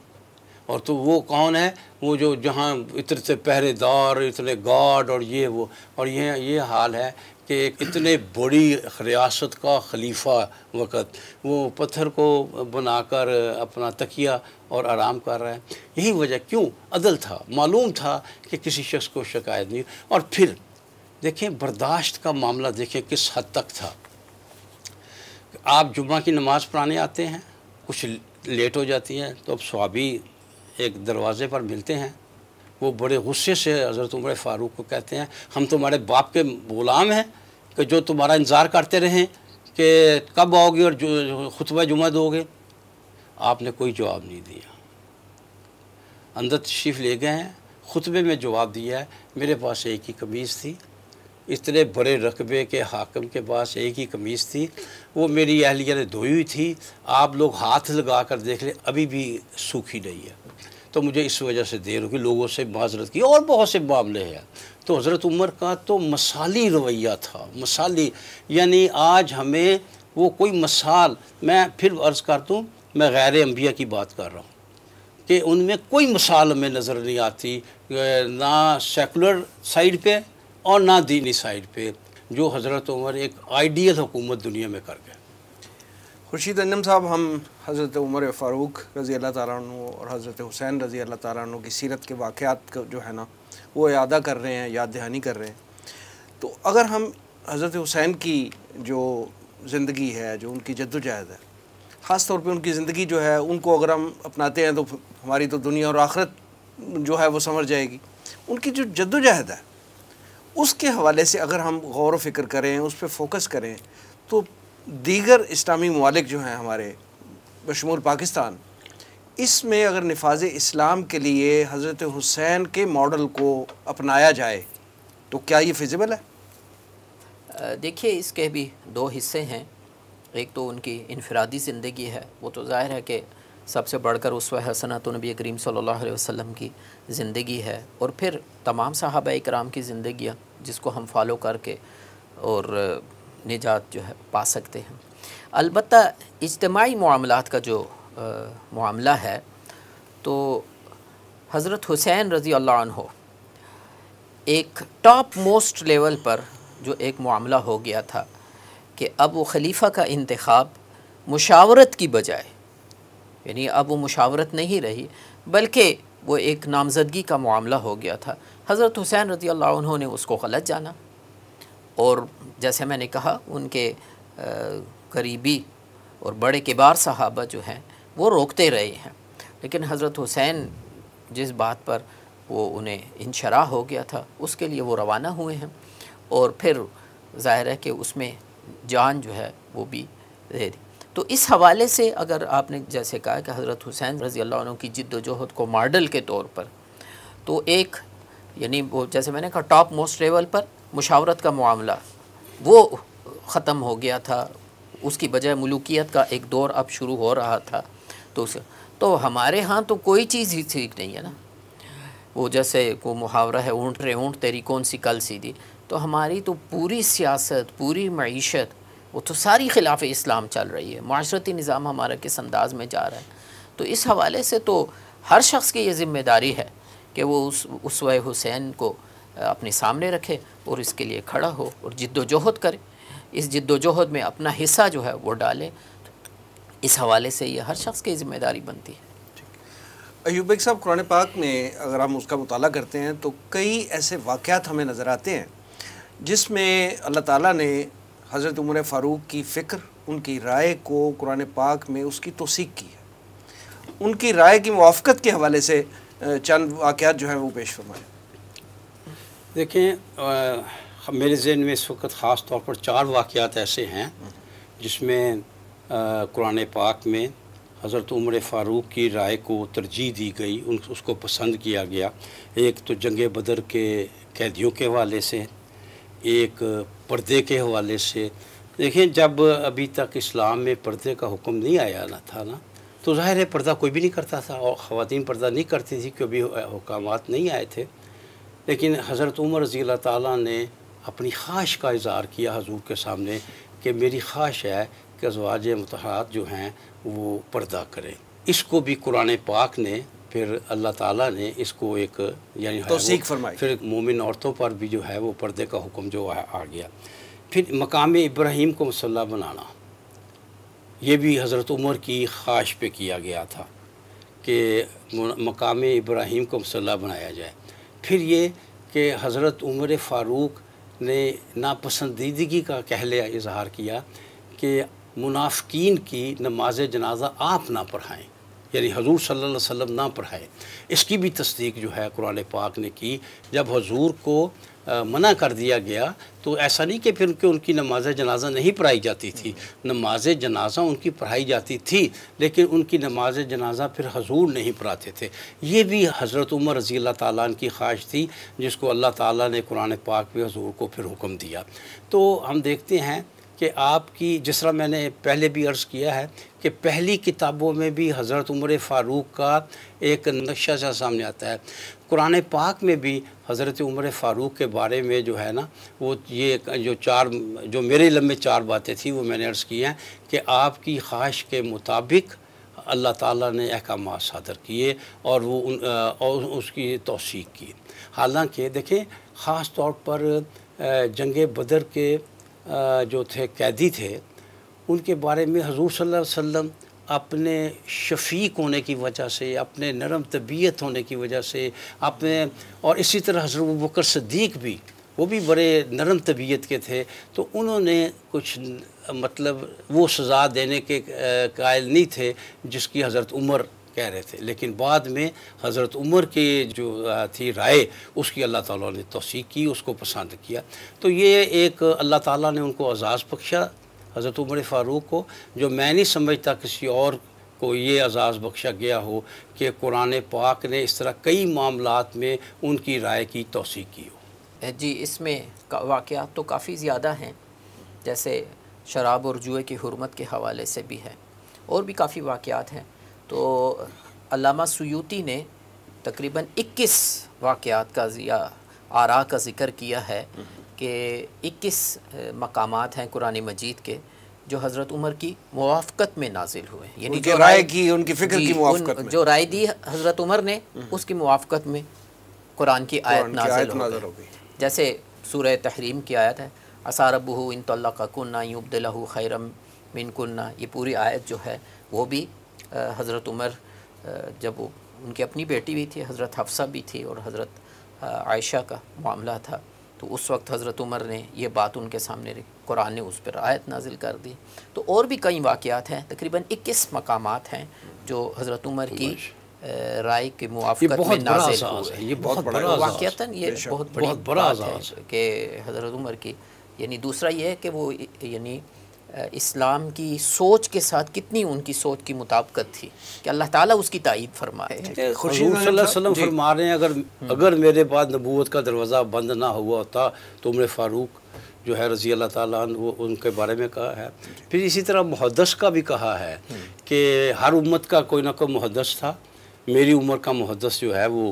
और तो वो कौन है वो जो जहाँ इतने से पहरेदार इतने गार्ड और ये वो और ये ये हाल है कि एक इतने बड़ी रियासत का खलीफा वक़्त वो पत्थर को बनाकर अपना तकिया और आराम कर रहा है यही वजह क्यों अदल था मालूम था कि किसी शख्स को शिकायत नहीं और फिर देखें बर्दाश्त का मामला देखें किस हद तक था आप जुम्मा की नमाज़ पढ़ाने आते हैं कुछ लेट हो जाती है तो अब स्वाबी एक दरवाज़े पर मिलते हैं वो बड़े गुस्से से हज़रत उम्र फ़ारूक को कहते हैं हम तुम्हारे बाप के ग़ुलाम हैं कि जो तुम्हारा इंतज़ार करते रहें कि कब आओगे और जो खुतब जुमा दोगे आपने कोई जवाब नहीं दिया अंदर तशीफ़ ले गए हैं खुतबे में जवाब दिया है मेरे पास एक ही कमीज़ थी इतने बड़े रकबे के हाकम के पास एक ही कमीज़ थी वो मेरी अहलिया ने धोई हुई थी आप लोग हाथ लगा कर देख लें अभी भी सूखी नहीं है तो मुझे इस वजह से देर होगी लोगों से माजरत की और बहुत से मामले हैं तो हज़रत उमर का तो मसाली रवैया था मसाली यानी आज हमें वो कोई मसाल मैं फिर अर्ज़ कर दूँ मैं गैर अम्बिया की बात कर रहा हूँ कि उनमें कोई मसाल हमें नज़र नहीं आती ना सेकुलर साइड पे और ना दीनी साइड पे जो हज़रत उमर एक आइडियल हुकूमत दुनिया में कर खुर्शीद अंजम साहब हम हज़रत उमर फ़ारूक रज़ी अल्लाह तु और हज़रत हुसैन रज़ी अल्लाह तु की सीरत के वाक़ात को जो है ना वो अदा कर रहे हैं याद दहानी कर रहे हैं तो अगर हम हज़रत हुसैन की जो ज़िंदगी है जो उनकी जद्दोजहद है ख़ास तौर पर उनकी ज़िंदगी जो है उनको अगर हम अपनाते हैं तो हमारी तो दुनिया और आखरत जो है वो समझ जाएगी उनकी जो जद्दोजहद है उसके हवाले से अगर हम गौर व फिक्र करें उस पर फोकस करें तो दीगर इस्लामी ममालिक जो हैं हमारे बशमूल पाकिस्तान इसमें अगर नफाज इस्लाम के लिए हज़रत हुसैन के मॉडल को अपनाया जाए तो क्या ये फिजिबल है देखिए इसके भी दो हिस्से हैं एक तो उनकी इनफरादी ज़िंदगी है वो तो ज़ाहिर है कि सबसे बढ़कर उस हसनत नबी करीम सल्ला वसम की ज़िंदगी है और फिर तमाम साहब कराम की ज़िंदियाँ जिसको हम फॉलो करके और निजात जो है पा सकते हैं अलबत् इज्तमाही मामला का जो मामला है तो हज़रत हुसैन रज़ी अल्लाह एक टॉप मोस्ट लेवल पर जो एक मामला हो गया था कि अब वो खलीफा का इंतखब मुशावरत की बजाय यानी अब वो मुशावरत नहीं रही बल्कि वो एक नामजदगी का मामला हो गया था हज़रत हुसैन रज़ी अल्लाह ने उसको गलत जाना और जैसे मैंने कहा उनके करीबी और बड़े किबार सहाबा जो हैं वो रोकते रहे हैं लेकिन हज़रत हुसैन जिस बात पर वो उन्हें इनशरा हो गया था उसके लिए वो रवाना हुए हैं और फिर ज़ाहिर है कि उसमें जान जो है वो भी दे दी तो इस हवाले से अगर आपने जैसे कहा कि हज़रत हुसैन रज़ी अल्लाह की जिद्दोजहद को मॉडल के तौर पर तो एक यानी वो जैसे मैंने कहा टॉप मोस्ट लेवल पर मुशावरत का मामला वो ख़त्म हो गया था उसकी बजाय मलूकियत का एक दौर अब शुरू हो रहा था तो उस तो हमारे यहाँ तो कोई चीज़ ही ठीक नहीं है ना वो जैसे को मुहावरा है ऊँट रे ऊँट तेरी कौन सी कल सीधी तो हमारी तो पूरी सियासत पूरी मीशत वो तो सारी खिलाफ इस्लाम चल रही है माशरती निज़ाम हमारा किस अंदाज में जा रहा है तो इस हवाले से तो हर शख्स की ये ज़िम्मेदारी है कि वो उस उस हुसैन को अपने सामने रखे और इसके लिए खड़ा हो और जद्दोजहद करे इस जद्दोजहद में अपना हिस्सा जो है वो डाले इस हवाले से ये हर शख्स की ज़िम्मेदारी बनती है अयूब साहब कुरान पाक में अगर हम उसका मुताला करते हैं तो कई ऐसे वाक़ात हमें नज़र आते हैं जिसमें अल्लाह ताला ने हज़रत उमर फ़ारूक की फ़िक्र उनकी राय को कुरान पाक में उसकी तोसीक की है उनकी राय की मुआफ़त के हवाले से चंद वाक़ात जो हैं वो पेश फरमाएँ देखें आ, मेरे जहन में इस वक्त ख़ास तौर पर चार वाक़ात ऐसे हैं जिसमें कुरान पाक में हज़रत उमर फ़ारूक की राय को तरजीह दी गई उन उसको पसंद किया गया एक तो जंग बदर के कैदियों के हवाले से एक पर्दे के हवाले से देखें जब अभी तक इस्लाम में पर्दे का हुक्म नहीं आया ना था ना तो ज़ाहिर है पर्दा कोई भी नहीं करता था और ख़वान पर्दा नहीं करती थी क्योंकि हुकाम नहीं आए थे लेकिन हज़रत उमर रज़ी ताली ने अपनी ख्वाहिश का इजहार किया हजूर के सामने कि मेरी ख्वाहिश है कि अजवाज मतहरात जो हैं वो पर्दा करें इसको भी कुरान पाक ने फिर अल्लाह ताला ने इसको एक यानी तो फरमाई फिर मोमिन औरतों पर भी जो है वो पर्दे का हुक्म जो है आ गया फिर मकाम इब्राहिम को मसल्ला बनाना ये भी हज़रत उमर की ख्वाहिश पे किया गया था कि मकाम इब्राहिम को मसल्ला बनाया जाए फिर ये कि हज़रत उमर फ़ारूक ने नापसंदीदगी का कहले इजहार किया कि मुनाफिकीन की नमाज जनाजा आप ना पढ़ाएँ यानी हजूर सल्ला अलैहि ना पढ़ाएँ इसकी भी तस्दीक जो है कुरान पाक ने की जब हजूर को मना कर दिया गया तो ऐसा नहीं कि फिर उनकी उनकी नमाज जनाजा नहीं पढ़ाई जाती थी नमाज जनाजा उनकी पढ़ाई जाती थी लेकिन उनकी नमाज जनाजा फिर हजूर नहीं पढ़ाते थे ये भी हज़रत उमर रज़ी अल्लाह ताली की ख्वाहिश थी जिसको अल्लाह ताली ने कुरान पाक में हजूर को फिर हुक्म दिया तो हम देखते हैं कि आपकी जिस तरह मैंने पहले भी अर्ज़ किया है कि पहली किताबों में भी हज़रत उमर फ़ारूक का एक नक्शा सा सामने आता है कुरान पाक में भी हज़रत उम्र फ़ारूक के बारे में जो है ना वो ये जो चार जो मेरे लम्बे चार बातें थी वो मैंने अर्ज़ की हैं कि आपकी ख्वाहिश के मुताबिक अल्लाह ताला ने अहकाम सदर किए और वो उन, आ, और उसकी तोसीक की हालांकि देखें ख़ास तौर पर जंग बदर के आ, जो थे कैदी थे उनके बारे में हजूर सल्लल्लाहु अलैहि अपने शफीक होने की वजह से अपने नरम तबीयत होने की वजह से अपने और इसी तरह हजरत बकर सदीक भी वो भी बड़े नरम तबीयत के थे तो उन्होंने कुछ मतलब वो सज़ा देने के कायल नहीं थे जिसकी हज़रत उमर कह रहे थे लेकिन बाद में हज़रत उमर के जो थी राय उसकी अल्लाह ताला ने तोसीक की उसको पसंद किया तो ये एक अल्लाह ताला ने उनको एजाज़ बख्शा हज़रत उमर फ़ारूक को जो मैं नहीं समझता किसी और को ये एजाज़ बख्शा गया हो कि कुरान पाक ने इस तरह कई मामला में उनकी राय की तोसी की हो जी इसमें वाक़ तो काफ़ी ज़्यादा हैं जैसे शराब और जुए की हरमत के हवाले से भी है और भी काफ़ी वाक़ात हैं तो अलामा सयूती ने तकरीबन 21 वाक़ात का या आरा का ज़िक्र किया है कि 21 मकाम हैं कुरानी मजीद के जो हज़रत उमर की मुआफ़त में नाजिल हुए यानी जो राय की उनकी फिक्र की मुआफ़त में जो राय दी हज़रत उमर ने हम्म। उसकी मुआफ़त में कुरान की आयत नाजिल हो गई जैसे सूर तहरीम की आयत है असार बहु इन तल्ला यूबदलहू खैरम मिनकुन्ना कन्ना ये पूरी आयत जो है वो भी हज़रत उमर जब उनकी अपनी बेटी भी थी हज़रत हफ्सा भी थी और हज़रत आयशा का मामला था तो उस वक्त हज़रत उमर ने यह बात उनके सामने रखी कुरान ने उस पर आयत नाजिल कर दी तो और भी कई वाक़ात हैं तकरीबन इक्कीस मकाम हैं जो हज़रत उमर की राय के मुआफ़त में नाजिल हुए ये बहुत तो बड़ा वाक़ता ये बहुत बड़ी बात है कि हज़रत उमर की यानी दूसरा ये है कि वो यानी इस्लाम की सोच के साथ कितनी उनकी सोच की मुताबकत थी कि अल्लाह ताला उसकी तायद फरमाए वसल्लम फरमा रहे हैं अगर हम्म। अगर मेरे पास नबूत का दरवाज़ा बंद ना हुआ होता तो उम्र फ़ारूक जो है रज़ी अल्लाह ताला वो उनके बारे में कहा है फिर इसी तरह मुहदस का भी कहा है हम्म। कि हर उम्मत का कोई ना कोई मुहदस था मेरी उम्र का मुहदस जो है वो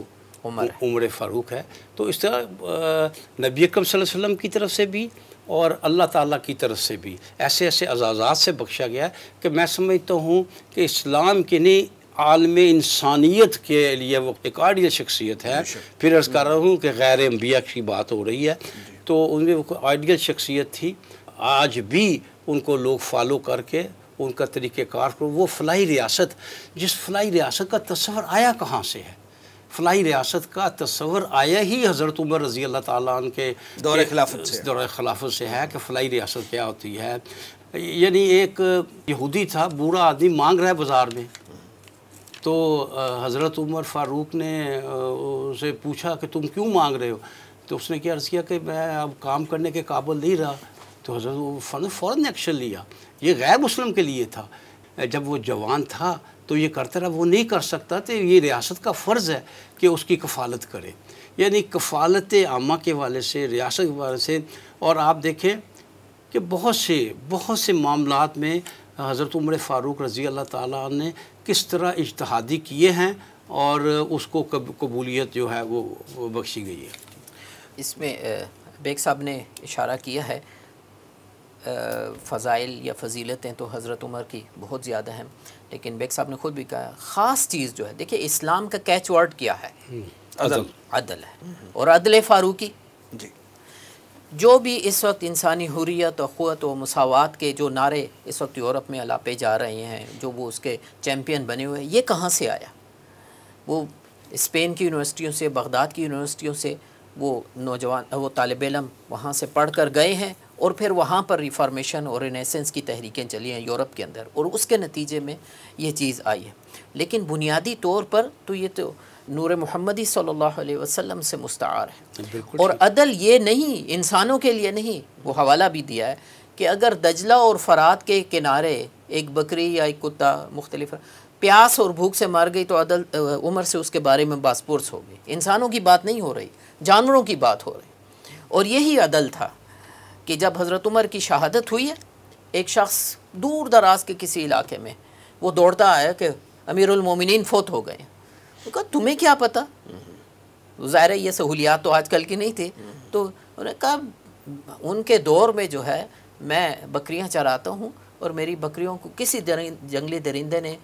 उम्र फ़ारूक है तो इस तरह नबी अकरम की तरफ से भी और अल्लाह ताला की तरफ से भी ऐसे ऐसे अजाज़ात से बख्शा गया है कि मैं समझता हूँ कि इस्लाम के नहीं आलम इंसानियत के लिए वो एक आडियल शख्सियत है फिर अर्ज़ कर रहा हूँ कि गैर अम्बिया की बात हो रही है तो उनमें वो आइडियल शख्सियत थी आज भी उनको लोग फॉलो करके उनका तरीक़ार वो फलाई रियासत जिस फलाई रियासत का तस्वर आया कहाँ से है फलाही रियासत का तस्वर आया ही हज़रत उमर रज़ी अल्लाह ताली के दौर खिलाफत से दौर खिलाफत से है कि फलाही रियासत क्या होती है यानी एक यहूदी था बूढ़ा आदमी मांग रहा है बाज़ार में तो हज़रत उमर फ़ारूक ने उसे पूछा कि तुम क्यों मांग रहे हो तो उसने क्या अर्ज़ किया कि मैं अब काम करने के काबिल नहीं रहा तो हज़रत फ़ौरन एक्शन लिया ये गैर मुस्लिम के लिए था जब वो जवान था तो ये करता रहा वो नहीं कर सकता तो ये रियासत का फ़र्ज़ है कि उसकी कफ़ालत करे यानी कफ़ालत आमा के वाले से रियासत के वाले से और आप देखें कि बहुत से बहुत से मामला में हज़रत उम्र फ़ारूक रज़ी अल्लाह ताली ने किस तरह इजतहादी किए हैं और उसको कब कबूलियत जो है वो, वो बख्शी गई है इसमें बेग साहब ने इशारा किया है फ़ज़ाइल या फजीलतें तो हज़रत उमर की बहुत ज़्यादा हैं लेकिन बेग साहब ने खुद भी कहा ख़ास चीज़ जो है देखिए इस्लाम का कैच वर्ड क्या है हम्म, अदल अदल है और अदल फारूकी जी जो भी इस वक्त इंसानी हुरियत और व मसावत के जो नारे इस वक्त यूरोप में अलापे जा रहे हैं जो वो उसके चैम्पियन बने हुए हैं ये कहाँ से आया वो स्पेन की यूनिवर्सिटियों से बगदाद की यूनिवर्सिटियों से वो नौजवान वो तालब इलम वहाँ से पढ़ कर गए हैं और फिर वहाँ पर रिफॉर्मेशन और रिनेसेंस की तहरीकें चली हैं यूरोप के अंदर और उसके नतीजे में ये चीज़ आई है लेकिन बुनियादी तौर पर तो ये तो नूर मोहम्मदी सल्लल्लाहु अलैहि वसल्लम से मुस्तार है और अदल ये नहीं इंसानों के लिए नहीं वो हवाला भी दिया है कि अगर दजला और फरात के किनारे एक बकरी या एक कुत्ता मुख्तलिफ प्यास और भूख से मार गई तो अदल उम्र से उसके बारे में बासपुरस हो गई इंसानों की बात नहीं हो रही जानवरों की बात हो रही और यही अदल था कि जब हज़रत उमर की शहादत हुई है एक शख्स दूर दराज के किसी इलाके में वो दौड़ता आया कि अमीरमिन फोत हो गए तो कहा तुम्हें क्या पता ज़ाहिर ये सहूलियात तो आजकल की नहीं थी तो उन्होंने कहा उनके दौर में जो है मैं बकरियां चराता हूँ और मेरी बकरियों को किसी जंगली दरिंदे ने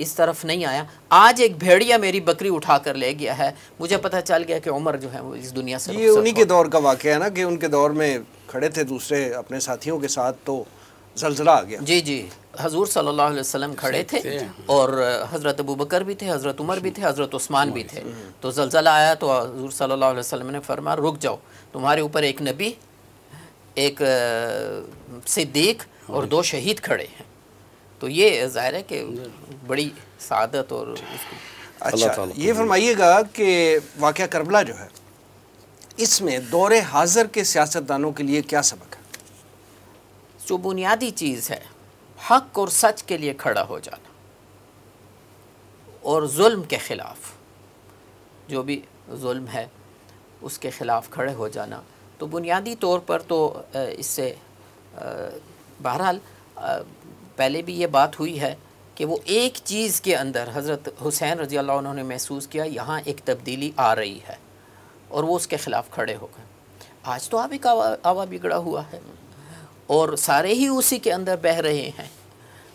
इस तरफ नहीं आया आज एक भेड़िया मेरी बकरी उठा कर ले गया है मुझे पता चल गया कि उमर जो है वो इस दुनिया से ये उन्हीं के दौर का वाक़ है ना कि उनके दौर में खड़े थे दूसरे अपने साथियों के साथ तो जलजला आ गया जी जी हजूर सल्लल्लाहु अलैहि वसल्लम खड़े थे और हज़रत अबू बकर भी थे हज़रत उमर भी थे हज़रत उस्मान भी थे तो जलजला आया तो हजूर सल्ला अलैहि ने फरमा रुक जाओ तुम्हारे ऊपर एक नबी एक सिद्दीक और दो शहीद खड़े हैं तो ये ज़ाहिर है कि बड़ी सादत और अच्छा ये फरमाइएगा कि वाक़ करबला जो है इसमें दौरे हाजिर के सियासतदानों के लिए क्या सबक है जो बुनियादी चीज़ है हक और सच के लिए खड़ा हो जाना और जुल्म के ख़िलाफ़ जो भी जुल्म है उसके ख़िलाफ़ खड़े हो जाना तो बुनियादी तौर पर तो इससे बहरहाल पहले भी ये बात हुई है कि वो एक चीज़ के अंदर हज़रत हुसैन रज़ी अल्लाह उन्होंने महसूस किया यहाँ एक तब्दीली आ रही है और वो उसके ख़िलाफ़ खड़े हो गए आज तो आप एक आवा बिगड़ा हुआ है और सारे ही उसी के अंदर बह रहे हैं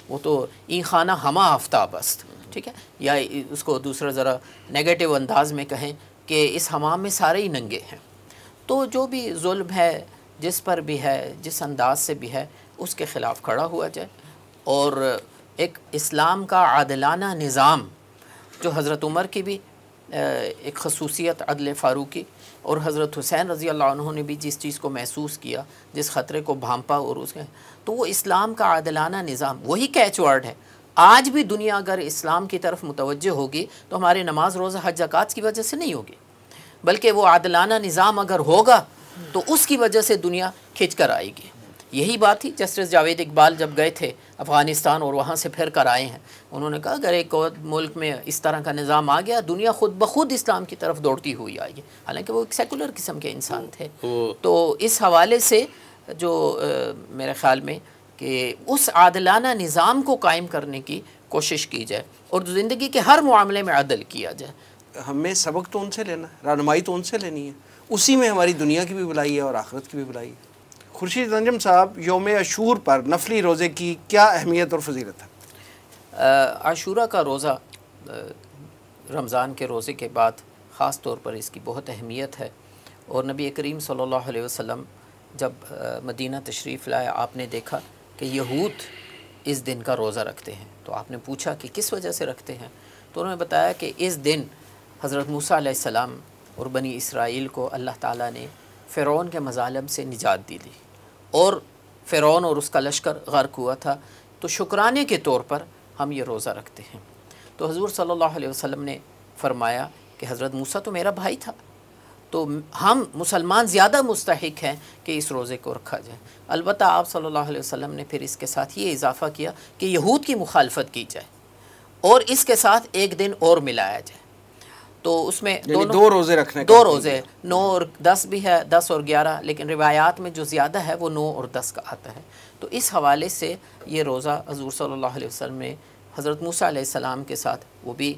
वो तो ई खाना हमा आफ्ताब अस्त ठीक है या उसको दूसरा ज़रा नेगेटिव अंदाज में कहें कि इस हमाम में सारे ही नंगे हैं तो जो भी जुल्म है जिस पर भी है जिस अंदाज से भी है उसके ख़िलाफ़ खड़ा हुआ जाए और एक इस्लाम का आदलाना निज़ाम जो हज़रत उमर की भी एक खसूसियत अदल फ़ारूकी और हज़रत हुसैन रज़ी अल्लाह ने भी जिस चीज़ को महसूस किया जिस ख़तरे को भांपा और उसके तो वो इस्लाम का आदलाना निज़ाम वही कैच वर्ड है आज भी दुनिया अगर इस्लाम की तरफ मुतवजह होगी तो हमारे नमाज रोज़ा हज जक़ात की वजह से नहीं होगी बल्कि वो आदलाना निज़ाम अगर होगा तो उसकी वजह से दुनिया खिंच कर आएगी यही बात थी जस्टिस जावेद इकबाल जब गए थे अफ़गानिस्तान और वहाँ से फिर कर आए हैं उन्होंने कहा अगर एक और मुल्क में इस तरह का निज़ाम आ गया दुनिया खुद ब खुद इस्लाम की तरफ दौड़ती हुई आएगी हालांकि वो एक सेकुलर किस्म के इंसान थे तो इस हवाले से जो आ, मेरे ख़्याल में कि उस आदलाना निज़ाम को कायम करने की कोशिश की जाए और ज़िंदगी के हर मामले में अदल किया जाए हमें सबक तो उनसे लेना रहनमाई तो उनसे लेनी है उसी में हमारी दुनिया की भी बुलाई है और आखिरत की भी बुलाई है खुर्शीद अंजम साहब योम अशूर पर नफली रोज़े की क्या अहमियत और फजीलत है आशूरा का रोज़ा रमज़ान के रोज़े के बाद ख़ास तौर पर इसकी बहुत अहमियत है और नबी करीम सल्लल्लाहु अलैहि वसल्लम जब मदीना तशरीफ़ लाए आपने देखा कि यहूद इस दिन का रोज़ा रखते हैं तो आपने पूछा कि किस वजह से रखते हैं तो उन्होंने बताया कि इस दिन हज़रत मूसा सलाम और बनी इसराइल को अल्लाह ताला ने फ़िरौन के मज़ालम से निजात दी थी और फ़िरौन और उसका लश्कर गर्क हुआ था तो शुक्राने के तौर पर हम ये रोज़ा रखते हैं तो हजूर सल्ला वसम ने फरमाया कि हज़रत मूसा तो मेरा भाई था तो हम मुसलमान ज़्यादा मुस्तक हैं कि इस रोज़े को रखा जाए अलबत् आप सल्ला वसम ने फिर इसके साथ ये इजाफ़ा किया कि यहूद की मुखालफत की जाए और इसके साथ एक दिन और मिलाया जाए तो उसमें दोनों दो रोज़े रखने दो रोज़े नौ और दस भी है दस और ग्यारह लेकिन रिवायात में जो ज़्यादा है वो नौ और दस का आता है तो इस हवाले से ये रोज़ा हजूर सल्ला वसलम ने हज़रत मूसा के साथ वो भी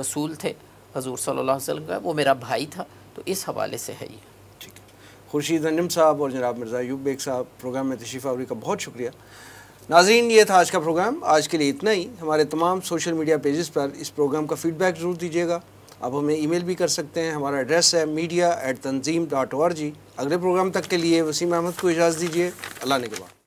रसूल थे हजूर सल्ला वसलम का वो मेरा भाई था तो इस हवाले से है ये ठीक है खुर्शीद अनम साहब और जनाब मिर्ज़ा यूब बेग साहब प्रोग्राम में तशीफ़ आवरी का बहुत शुक्रिया नाजीन ये था आज का प्रोग्राम आज के लिए इतना ही हमारे तमाम सोशल मीडिया पेजेस पर इस प्रोग्राम का फ़ीडबैक ज़रूर दीजिएगा आप हमें ईमेल भी कर सकते हैं हमारा एड्रेस है media at Tanzeem dot O R G अगले प्रोग्राम तक के लिए वसीम अहमद को इजाज़त दीजिए अल्लाह ने के बाद